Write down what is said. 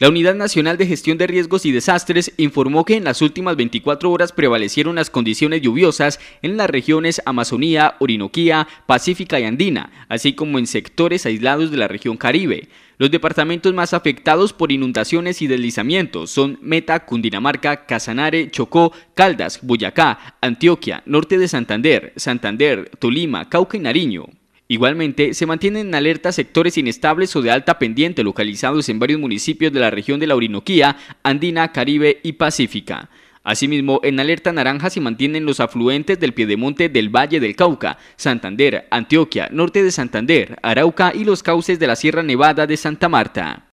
La Unidad Nacional de Gestión de Riesgos y Desastres informó que en las últimas 24 horas prevalecieron las condiciones lluviosas en las regiones Amazonía, Orinoquía, Pacífica y Andina, así como en sectores aislados de la región Caribe. Los departamentos más afectados por inundaciones y deslizamientos son Meta, Cundinamarca, Casanare, Chocó, Caldas, Boyacá, Antioquia, Norte de Santander, Santander, Tolima, Cauca y Nariño. Igualmente, se mantienen en alerta sectores inestables o de alta pendiente localizados en varios municipios de la región de la Orinoquía, Andina, Caribe y Pacífica. Asimismo, en alerta naranja se mantienen los afluentes del Piedemonte del Valle del Cauca, Santander, Antioquia, Norte de Santander, Arauca y los cauces de la Sierra Nevada de Santa Marta.